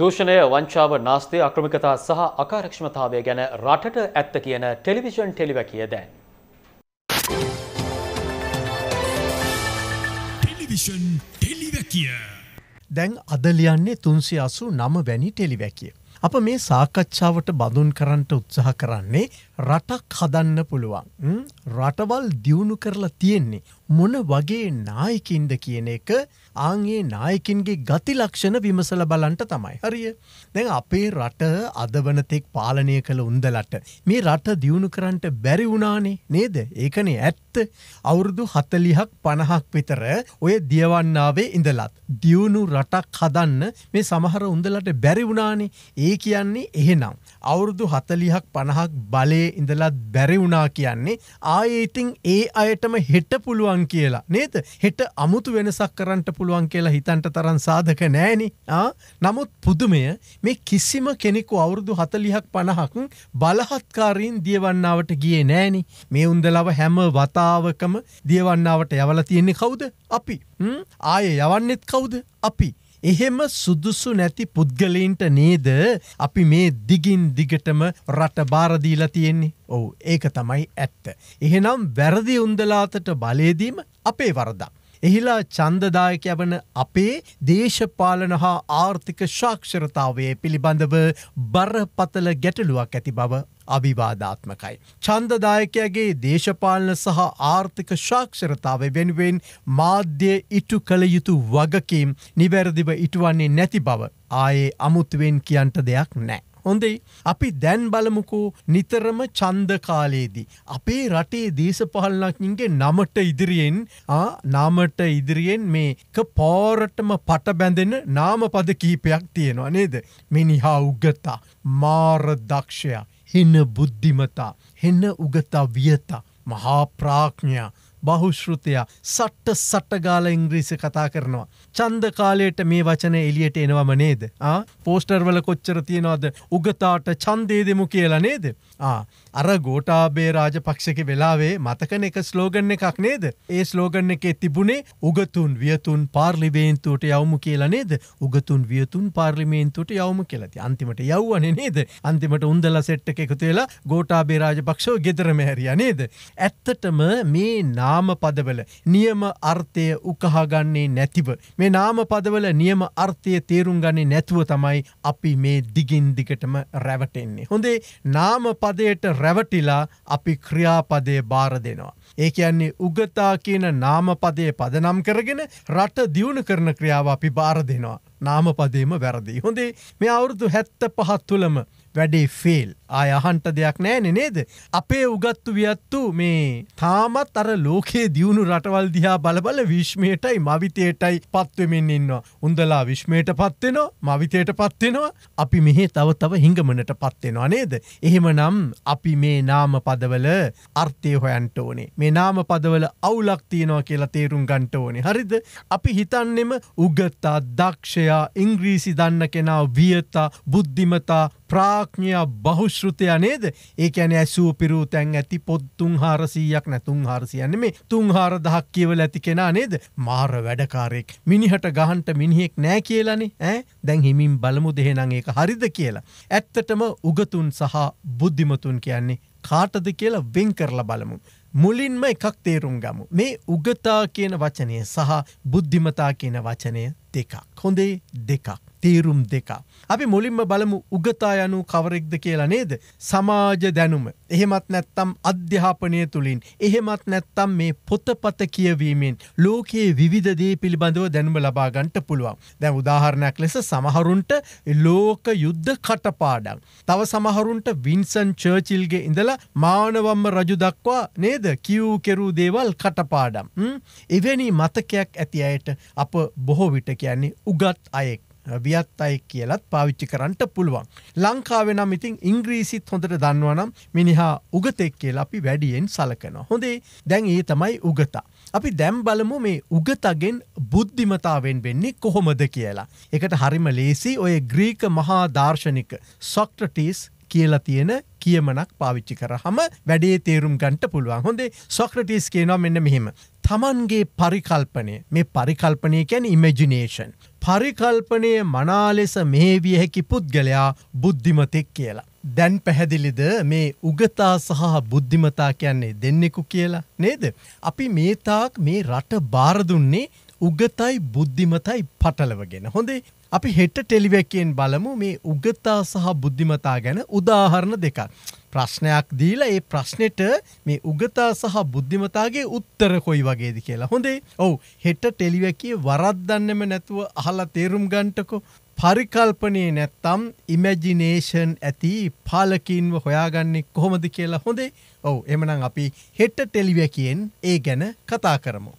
දූෂණය වංචාව නාස්තය අක්‍රමිකතා සහ අකාරක්ෂමතාවය ගැන රටට ඇත්ත කියන ටෙලිවිෂන් ටෙලිවැකිය දැන්. ටෙලිවිෂන් ටෙලිවැකිය දැන් අදලියන්නේ තුන්සි අසු නම වැනි ටෙලිවැකිය. අප මේ සාකච්ඡාවට බඳුන් කරන්නට උත්සාහ කරන්නේ රටක් හදන්න පුළුවන් රටවල් දියුණු කරලා තියෙන්නේ මොන වගේ නායකින්ද කියන එක ආන්ගේ නායකින්ගේ ගති ලක්ෂණ විමසල බලන්ට තමයි හරිය දැන් අපේ රට අදවනතෙක් පාලනය කළ උන්දලට මේ රට දියුණු කරන්ට බැරි වුණානේ නේද ඒකනේ ඇත්ත අවුරුදු හතලිහක් පණහක් විතර ඔය දියවන්නාවේ ඉඳලත් දියුණු රටක් හදන්න මේ සමහර උන්දලට බැරි වුණානේ ඒ කියන්නේ එහෙනම් අවුරුදු හතලිහක් පණහක් බලය කාලේ ඉඳලත් බැරි වුණා කියන්නේ ආයේ ඉතින් ඒ අයටම හෙට පුළුවන් කියලා නේද හෙට අමුතු වෙනසක් කරන්නට පුළුවන් කියලා හිතන්ට තරන් සාධක නෑනි නමුත් පුදුමය මේ කිසිම කෙනෙකු අවුරුදු හතලිහක් පණහකුන් බලහත්කාරීන් දියවන්නාවට ගිය නෑනි මේ උන්දලව හැම වතාවකම දියවන්නාවට යවල තියෙන්නේ කවුද අපි ආය යවන්නෙත් කවුද අපි එහෙම සුදුසු නැති පුද්ගලයින්ට නේද අපි මේ දිගින් දිගටම රට බාරදීලා තියෙන්නේ ඔවු ඒක තමයි ඇත්ත. එහෙනම් වැරදි උන්දලාතට බලේදීම අපේ වරදා. එහිලා චන්දදායක යවන අපේ දේශපාලන හා ආර්ථික ශාක්ෂරතාවය පිළිබඳව බරපතල ගැටලුවක් ඇති බව අවිවාධාත්මකයි. චන්දදායකයාගේ දේශපාලන සහ ආර්ථික ශාක්ෂරතාව වෙනුවෙන් මාධ්‍ය ඉටු කළ යුතු වගකීම් නිවැරදිව ඉටුවන්නේ නැති බව ආයේ අමුත්තුවෙන් කියන්ට දෙයක් නෑ. හොඳයි. අපි දැන් බලමුකෝ නිතරම චන්ද කාලයේදී. අපේ රටේ දේශපාලනඥින්ගේ නමට ඉදිරියෙන් නාමට ඉදිරියෙන් මේක පෝරටම පට බැඳෙන නාමපද කීපයක් තියෙනවා නේද. මිනිහා උගතා මාරදක්ෂයා හෙන බුද්ධිමතා හෙන්න උගතා වියතා මහා ප්‍රාඥා බහුශෘතියා සට්ට සට්ටගාල ඉංග්‍රීසි කතා කරනවා. චන්ද කාලයට මේ වචන එලියට එනවම නේද. පෝස්ටර්වල කොච්චර තියෙනවාද උගතාට චන්දේ දෙමු කියලා නේද. අර ගෝටාබේ රාජපක්ෂක වෙලාවේ මතකන එක ස්ලෝගන්න එකක් නේද. ඒ ස්ලෝගන්න එකේ තිබුණේ උගතුන් වියතුන් පාර්ලිබේන්තුවට යවමු කියලා නේද. උගතුන් වියතුන් පාර්ලිමේන්තුට යවමු කියලති අන්තිමට යව්වන නේද. අන්තිමට උන්දල සෙට්ට එකතුවෙලා ගෝටාබේ රාජපක්ෂෝ ගෙදරම හැරිය නේද. ඇත්තටම මේ නා නාමපදවල නියම අර්ථය උකහාගන්නේ නැතිව. මේ නාමපදවල නියම අර්ථය තේරුම් ගන්නේ නැතුව තමයි අපි මේ දිගින් දිගටම රැවටෙන්නේ. හොඳේ නාමපදයට රැවටිලා අපි ක්‍රියාපදය බාර දෙනවා. ඒ කියන්නේ උගතා කියන නාමපදය පදනම් කරගෙන රට දියුණු කරන ක්‍රියාව අපි බාර දෙනවා. නාමපදේම වැරදි. හොඳේ මේ අවුරුදු හැත්ත පහත් තුළම වැඩේ ෆෙල් ආය අහන්ට දෙයක් නෑනෙ නේද. අපේ උගත්තු වියත්තු මේ තාමත් අර ලෝකයේ දියුණු රටවල් දිහා බලබල විශ්මයටයි මවිතයටයි පත්වමින් ඉන්නවා. උන්දලා විශ්මයට පත්වෙනවා මවිතයට පත්වෙනවා අපි මෙහෙ තව තව හිංගමනට පත්වෙනවා නේද. එහෙම නම් අපි මේ නාම පදවල අර්ථය හොයන්ට ඕනේ. මේ නාම පදවල අවුලක් තියෙනවා කියලා තේරුම් ගන්ට ඕනේ හරිද. අපි හිතන්නෙම උගත්තා දක්ෂයා ඉංග්‍රීසි දන්න කෙනා වියතා බුද්ධිමතා ප්‍රාඥයා බහුශෘතය නේද ඒකැන ඇසූ පිරූ තැන් ඇති පොත් තුන් හාරසීයක් නැතුන් හාරසියන්න මේ තුන් හාර දහක් කියවල ඇති කෙනා නේද මාර වැඩකාරයෙක් මිනිහට ගහන්ට මිනිහෙක් නෑ කියලනේ ඇ දැන් හිමින් බලමු දෙහෙනං ඒක හරිද කියලා. ඇත්තටම උගතුන් සහ බුද්ධිමතුන් කියන්නේ කාටද කියලා වෙන් කරලා බලමු. මුලින්ම එකක් තේරුම් ගමු. මේ උගතා කියන වචනය සහ බුද්ධිමතා කියන වචනය දෙකක්. හොඳේ දෙකක්. තීරුම් දෙක. අපි මුලින්ම බලමු උගතා යනු කවරෙක්ද කියලා නේද. සමාජ දැනුම. එහෙමත් නැත්තම් අධ්‍යාපනය තුළින්. එහෙමත් නැත්තම් මේ පොතපත කියවීමෙන් ලෝකයේ විවිධදේ පිළිබඳව දැනුම ලබාගන්ට පුළුවන්. දැන් උදාහරණයක් ලෙස සමහරුන්ට ලෝක යුද්ධ කටපාඩක්. තව සමහරුන්ට වින්සන් චර්චිල්ගේ ඉඳලා මානවම්ම රජු දක්වා නේද කිව් කෙරූ දේවල් කටපාඩම්. එවැනි මතකයක් ඇති අයට අප බොහෝ විට කියන්නේ උගත් අයෙක්. වියත් අයි කියලත් පාවිච්චි කරන්නට පුළුවන්. ලංකාවෙනම් ඉතින් ඉංග්‍රීසිත් හොඳට දන්නවනම් මිනිහා උගතෙක් කියල අපි වැඩියෙන් සලකන. හොඳේ දැන් ඒ තමයි උගතා. අපි දැම් බලමු මේ උගතගෙන් බුද්ධිමතාවෙන් වෙන්නේ කොහොමද කියලා. එකට හරිම ලේසි ඔය ග්‍රීක මහා දර්ශනික සොක්ට්‍රටිස් කියලා තියෙන කියමනක් පාවිච්චි කරහම වැඩේ තේරුම් ගන්ට පුළුවන් හොඳේ සොක්‍රටිස් කියනවා මෙන්න මෙහෙම. තමන්ගේ පරිකල්පනය මේ පරිකල්පනය කැන ඉමජිනේෂන් පරිකල්පනය මනාලෙස මේවිය හැකි පුද්ගලයා බුද්ධිමතෙක් කියලා. දැන් පැහැදිලිද මේ උගතා සහ බුද්ධිමතා කියන්නේ දෙන්නෙකු කියලා නේද. අපි මේතාක් මේ රට බාරදුන්නේ උගතයි බුද්ධිමතයි පටලවගෙන. හොඳේ අපි හෙට ටෙලිවැකෙන් බලමු මේ උගතා සහ බුද්ධිමතා ගැන උදාහරණ දෙකක්. ප්‍රශ්නයක් දීලා ඒ ප්‍රශ්නෙට මේ උගතා සහ බුද්ධිමතාගේ උත්තර කොයි වගේද කියලා. හොඳේ. ඔව් හෙට ටෙලිවැකිය වරද්දන්නෙම නැතුව අහලා තේරුම් ගන්නටකෝ. පරිකල්පනයේ නැත්තම් ඉමැජිනේෂන් ඇති පාලකින්ව හොයාගන්නේ කොහොමද කියලා හොඳේ. ඔව් එහෙමනම් අපි හෙට ටෙලිවැකියෙන් ඒ ගැන කතා කරමු.